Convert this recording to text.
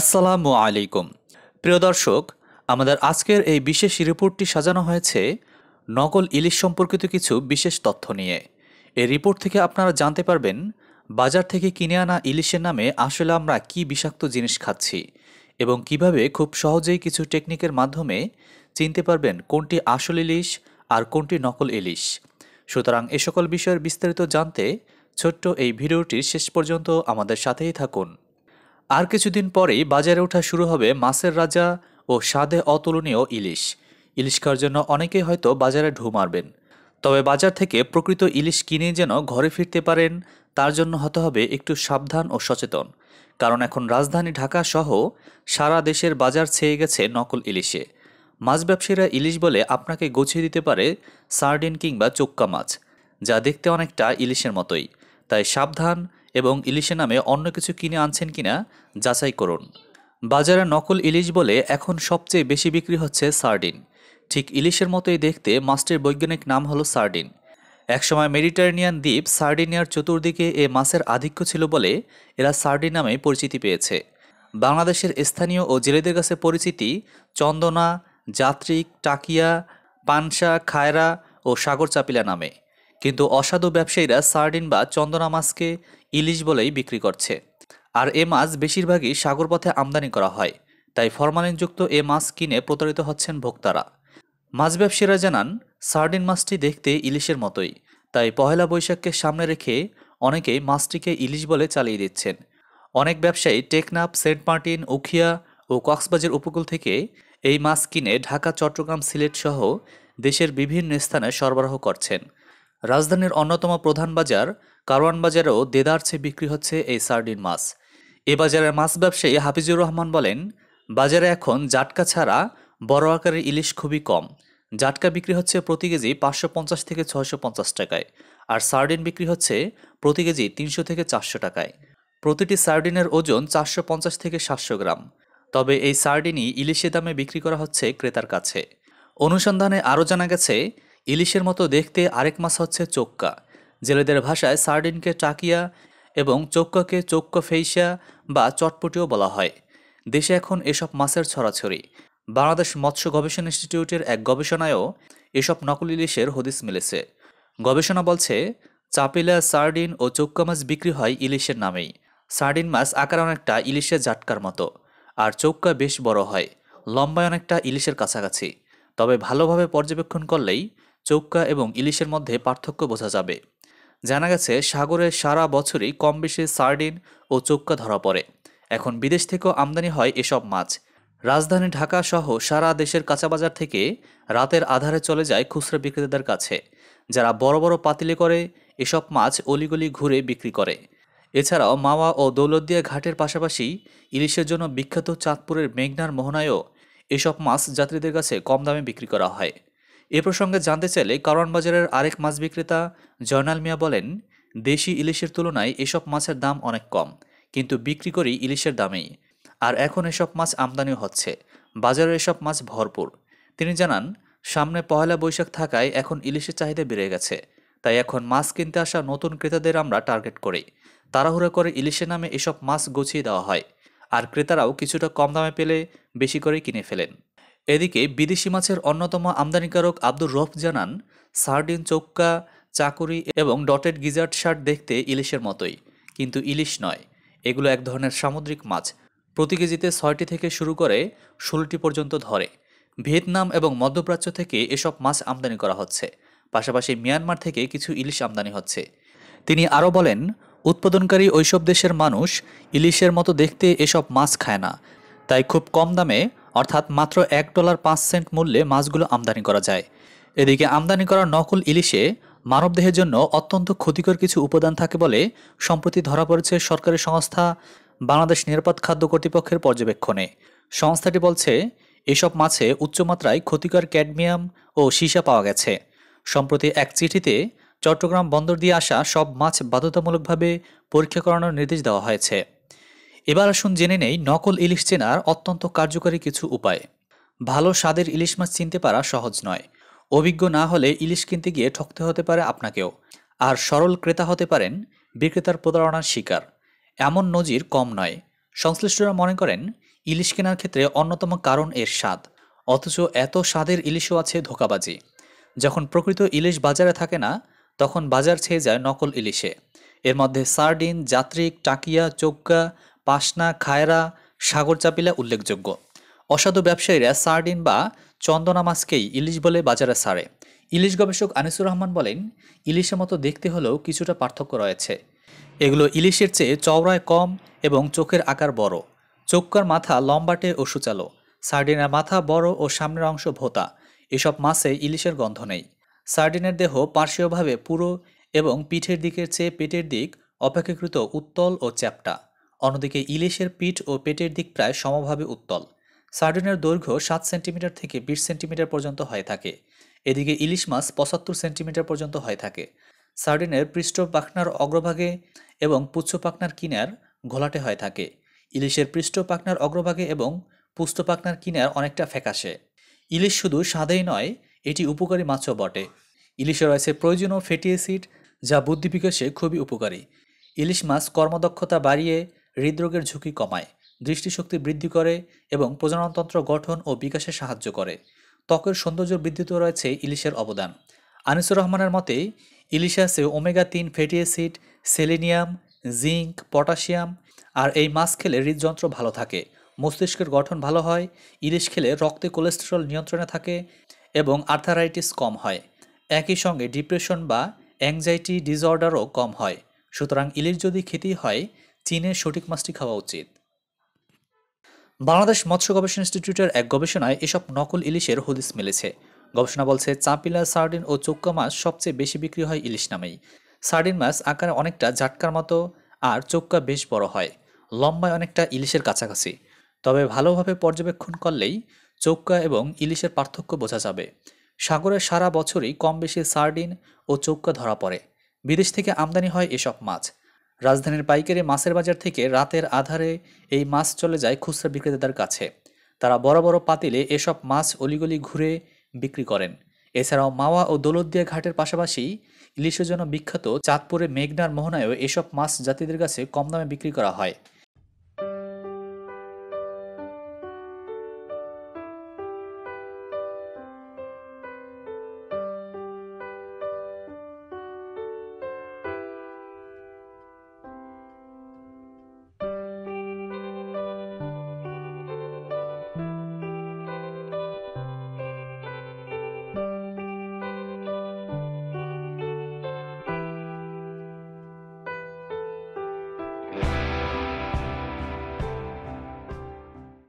আসসালামু আলাইকুম প্রিয় দর্শক আমাদের আজকের এই বিশেষ রিপোর্টটি সাজানো হয়েছে নকল ইলিশ সম্পর্কিত কিছু বিশেষ তথ্য নিয়ে এই রিপোর্ট থেকে আপনারা জানতে পারবেন বাজার থেকে কিনে আনা ইলিশের নামে আসলে আমরা কি বিষাক্ত জিনিস খাচ্ছি এবং কিভাবে খুব সহজেই কিছু টেকনিকের মাধ্যমে চিনতে পারবেন কোনটি আসল ইলিশ আর কোনটি নকল ইলিশ সুতরাং এ সকল বিষয়ের বিস্তারিত জানতে ছোট্ট এই ভিডিওটির শেষ পর্যন্ত আমাদের সাথেই থাকুন আর কিছুদিন পরেই বাজারে ওঠা শুরু হবে মাছের রাজা ও স্বাদে অতুলনীয় ইলিশ ইলিশ খাওয়ার জন্য অনেকেই হয়তো বাজারে ঢু মারবেন তবে বাজার থেকে প্রকৃত ইলিশ কিনে যেন ঘরে ফিরতে পারেন তার জন্য হতে হবে একটু সাবধান ও সচেতন কারণ এখন রাজধানী ঢাকা সহ সারা দেশের বাজার ছেয়ে গেছে নকল ইলিশে মাছ ব্যবসায়ীরা ইলিশ বলে আপনাকে গুছিয়ে দিতে পারে সার্ডিন কিংবা চোক্কা মাছ যা দেখতে অনেকটা ইলিশের মতোই তাই সাবধান এবং ইলিশে নামে অন্য কিছু কিনে আনছেন কিনা যাচাই করুন বাজারে নকল ইলিশ বলে এখন সবচেয়ে বেশি বিক্রি হচ্ছে সার্ডিন ঠিক ইলিশের মতোই দেখতে মাছটির বৈজ্ঞানিক নাম হলো সার্ডিন একসময় মেডিটারেনিয়ান দ্বীপ সার্ডিনিয়ার চতুর্দিকে এ মাছের আধিক্য ছিল বলে এরা সার্ডিন নামে পরিচিতি পেয়েছে বাংলাদেশের স্থানীয় ও জেলেদের কাছে পরিচিতি চন্দনা যাত্রিক টাকিয়া পানসা খায়রা ও সাগর চাপিলা নামে কিন্তু অসাধু ব্যবসায়ীরা সার্ডিন বা চন্দনা মাছকে ইলিশ বলেই বিক্রি করছে আর এ মাছ বেশিরভাগই সাগরপথে আমদানি করা হয় তাই ফরমালিনযুক্ত এ মাছ কিনে প্রতারিত হচ্ছেন ভোক্তারা মাছ ব্যবসায়ীরা জানান সার্ডিন মাছটি দেখতে ইলিশের মতোই তাই পহেলা বৈশাখকে সামনে রেখে অনেকেই মাছটিকে ইলিশ বলে চালিয়ে দিচ্ছেন অনেক ব্যবসায়ী টেকনাপ সেন্ট মার্টিন উখিয়া ও কক্সবাজার উপকূল থেকে এই মাছ কিনে ঢাকা চট্টগ্রাম সিলেট সহ দেশের বিভিন্ন স্থানে সরবরাহ করছেন রাজধানীর অন্যতম প্রধান বাজার কারওয়ান বাজারেও দেদারছে বিক্রি হচ্ছে এই সার্ডিন মাছ এ বাজারের মাছ ব্যবসায়ী হাফিজুর রহমান বলেন বাজারে এখন জাটকা ছাড়া বড় আকারের ইলিশ খুবই কম জাটকা বিক্রি হচ্ছে প্রতি কেজি পাঁচশো পঞ্চাশ থেকে ছয়শো পঞ্চাশ টাকায় আর সার্ডিন বিক্রি হচ্ছে প্রতি কেজি তিনশো থেকে চারশো টাকায় প্রতিটি সার্ডিনের ওজন চারশো পঞ্চাশ থেকে সাতশো গ্রাম তবে এই সার্ডিনই ইলিশে দামে বিক্রি করা হচ্ছে ক্রেতার কাছে অনুসন্ধানে আরও জানা গেছে ইলিশের মতো দেখতে আরেক মাছ হচ্ছে চোক্কা জেলেদের ভাষায় সার্ডিনকে টাকিয়া এবং চোক্কাকে চোক্ক ফেইসা বা চটপটিও বলা হয় দেশে এখন এসব মাছের ছড়াছড়ি বাংলাদেশ মৎস্য গবেষণা ইনস্টিটিউটের এক গবেষণায়ও এসব নকল ইলিশের হদিস মিলেছে গবেষণা বলছে চাপিলা সার্ডিন ও চোক্কা মাছ বিক্রি হয় ইলিশের নামেই সার্ডিন মাছ আকার অনেকটা ইলিশের জাটকার মতো আর চৌকা বেশ বড় হয় লম্বায় অনেকটা ইলিশের কাছাকাছি তবে ভালোভাবে পর্যবেক্ষণ করলেই চৌকা এবং ইলিশের মধ্যে পার্থক্য বোঝা যাবে জানা গেছে সাগরে সারা বছরই কম বেশি সার্ডিন ও চৌকা ধরা পড়ে এখন বিদেশ থেকেও আমদানি হয় এসব মাছ রাজধানী ঢাকা সহ সারা দেশের কাঁচাবাজার থেকে রাতের আধারে চলে যায় খুচরা বিক্রেতাদের কাছে যারা বড় বড় পাতিলে করে এসব মাছ অলিগলি ঘুরে বিক্রি করে এছাড়াও মাওয়া ও দৌলতদিয়া ঘাটের পাশাপাশি ইলিশের জন্য বিখ্যাত চাঁদপুরের মেঘনার মোহনায়ও এসব মাছ যাত্রীদের কাছে কম দামে বিক্রি করা হয় এ প্রসঙ্গে জানতে চাইলে কারওয়ান বাজারের আরেক মাছ বিক্রেতা জয়নাল মিয়া বলেন দেশি ইলিশের তুলনায় এসব মাছের দাম অনেক কম কিন্তু বিক্রি করি ইলিশের দামেই আর এখন এসব মাছ আমদানি হচ্ছে বাজারে এসব মাছ ভরপুর তিনি জানান সামনে পহেলা বৈশাখ থাকায় এখন ইলিশের চাহিদা বেড়ে গেছে তাই এখন মাছ কিনতে আসা নতুন ক্রেতাদের আমরা টার্গেট করি তাড়াহুড়া করে ইলিশের নামে এসব মাছ গুছিয়ে দেওয়া হয় আর ক্রেতারাও কিছুটা কম দামে পেলে বেশি করে কিনে ফেলেন এদিকে বিদেশি মাছের অন্যতম আমদানিকারক আব্দুর রফ জানান সার্ডিন চৌক্কা চাকুরি এবং ডটেড গিজার্ট শার্ট দেখতে ইলিশের মতোই কিন্তু ইলিশ নয় এগুলো এক ধরনের সামুদ্রিক মাছ প্রতি কেজিতে ছয়টি থেকে শুরু করে ষোলোটি পর্যন্ত ধরে ভিয়েতনাম এবং মধ্যপ্রাচ্য থেকে এসব মাছ আমদানি করা হচ্ছে পাশাপাশি মিয়ানমার থেকে কিছু ইলিশ আমদানি হচ্ছে তিনি আরও বলেন উৎপাদনকারী ওইসব দেশের মানুষ ইলিশের মতো দেখতে এসব মাছ খায় না তাই খুব কম দামে অর্থাৎ মাত্র এক ডলার পাঁচ সেন্ট মূল্যে মাছগুলো আমদানি করা যায় এদিকে আমদানি করা নকল ইলিশে মানবদেহের জন্য অত্যন্ত ক্ষতিকর কিছু উপাদান থাকে বলে সম্প্রতি ধরা পড়েছে সরকারি সংস্থা বাংলাদেশ নিরাপদ খাদ্য কর্তৃপক্ষের পর্যবেক্ষণে সংস্থাটি বলছে এসব মাছে উচ্চমাত্রায় ক্ষতিকর ক্যাডমিয়াম ও সীসা পাওয়া গেছে সম্প্রতি এক চিঠিতে চট্টগ্রাম বন্দর দিয়ে আসা সব মাছ বাধ্যতামূলকভাবে পরীক্ষা করানোর নির্দেশ দেওয়া হয়েছে এবার আসুন জেনে নেই নকল ইলিশ চেনার অত্যন্ত কার্যকরী কিছু উপায় ভালো স্বাদের ইলিশ মাছ চিনতে পারা সহজ নয় অভিজ্ঞ না হলে ইলিশ কিনতে গিয়ে ঠকতে হতে পারে আপনাকেও আর সরল ক্রেতা হতে পারেন বিক্রেতার প্রতারণার শিকার এমন নজির কম নয় সংশ্লিষ্টরা মনে করেন ইলিশ কেনার ক্ষেত্রে অন্যতম কারণ এর স্বাদ অথচ এত স্বাদের ইলিশও আছে ধোকাবাজি যখন প্রকৃত ইলিশ বাজারে থাকে না তখন বাজার ছেয়ে যায় নকল ইলিশে এর মধ্যে সার্ডিন যাত্রিক টাকিয়া চৌকা পাসনা খায়রা সাগর চাপিলা উল্লেখযোগ্য অসাধু ব্যবসায়ীরা সার্ডিন বা চন্দনা মাছকেই ইলিশ বলে বাজারে সারে ইলিশ গবেষক আনিসুর রহমান বলেন ইলিশের মতো দেখতে হলেও কিছুটা পার্থক্য রয়েছে এগুলো ইলিশের চেয়ে চওড়ায় কম এবং চোখের আকার বড় চোখকার মাথা লম্বাটে ও সুচালো সার্ডিনের মাথা বড় ও সামনের অংশ ভোতা এসব মাছে ইলিশের গন্ধ নেই সার্ডিনের দেহ পার্শ্বীয়ভাবে পুরো এবং পিঠের দিকের চেয়ে পেটের দিক অপেক্ষাকৃত উত্তল ও চ্যাপটা অন্যদিকে ইলিশের পিঠ ও পেটের দিক প্রায় সমভাবে উত্তল সার্ডিনের দৈর্ঘ্য সাত সেন্টিমিটার থেকে বিশ সেন্টিমিটার পর্যন্ত হয়ে থাকে এদিকে ইলিশ মাছ পঁচাত্তর সেন্টিমিটার পর্যন্ত হয়ে থাকে সার্ডিনের পৃষ্ঠ পাখনার অগ্রভাগে এবং পুচ্ছ পাখনার কিনার ঘোলাটে হয়ে থাকে ইলিশের পৃষ্ঠ পাখনার অগ্রভাগে এবং পুস্ত পাখনার কিনার অনেকটা ফ্যাকাশে ইলিশ শুধু স্বাদেই নয় এটি উপকারী মাছও বটে ইলিশে রয়েছে প্রয়োজনীয় ফ্যাটি অ্যাসিড যা বুদ্ধি বিকাশে খুবই উপকারী ইলিশ মাছ কর্মদক্ষতা বাড়িয়ে হৃদরোগের ঝুঁকি কমায় দৃষ্টিশক্তি বৃদ্ধি করে এবং প্রজননতন্ত্র গঠন ও বিকাশে সাহায্য করে ত্বকের সৌন্দর্য বৃদ্ধিতে রয়েছে ইলিশের অবদান আনিসুর রহমানের মতে ইলিশাসে ওমেগা তিন fatty acid selenium zinc potassium আর এই মাছ খেলে হৃদযন্ত্র ভালো থাকে মস্তিষ্কের গঠন ভালো হয় ইলিশ খেলে রক্তে কোলেস্টেরল নিয়ন্ত্রণে থাকে এবং আর্থারাইটিস কম হয় একই সঙ্গে ডিপ্রেশন বা অ্যাংজাইটি ডিসঅর্ডারও কম হয় সুতরাং ইলিশ যদি খেতেই হয় চীনের সঠিক মাছটি খাওয়া উচিত বাংলাদেশ মৎস্য গবেষণা ইনস্টিটিউটের এক গবেষণায় এসব নকল ইলিশের হদিস মিলেছে গবেষণা বলছে চাপিলা সার্ডিন ও চোক্কা মাছ সবচেয়ে বেশি বিক্রি হয় ইলিশ নামেই সার্ডিন মাছ আকারে অনেকটা ঝাটকার মতো আর চোক্কা বেশ বড় হয় লম্বায় অনেকটা ইলিশের কাছাকাছি তবে ভালোভাবে পর্যবেক্ষণ করলেই চৌকা এবং ইলিশের পার্থক্য বোঝা যাবে সাগরে সারা বছরই কম বেশি সার্ডিন ও চৌকা ধরা পড়ে বিদেশ থেকে আমদানি হয় এসব মাছ রাজধানীর পাইকারি মাছের বাজার থেকে রাতের আধারে এই মাছ চলে যায় খুচরা বিক্রেতাদের কাছে তারা বড় বড় পাতিলে এসব মাছ অলিগলি ঘুরে বিক্রি করেন এছাড়াও মাওয়া ও দৌলতদিয়া ঘাটের পাশাপাশি ইলিশের জন্য বিখ্যাত চাঁদপুরে মেঘনার মোহনায়ও এসব মাছ জাতিদের কাছে কম দামে বিক্রি করা হয়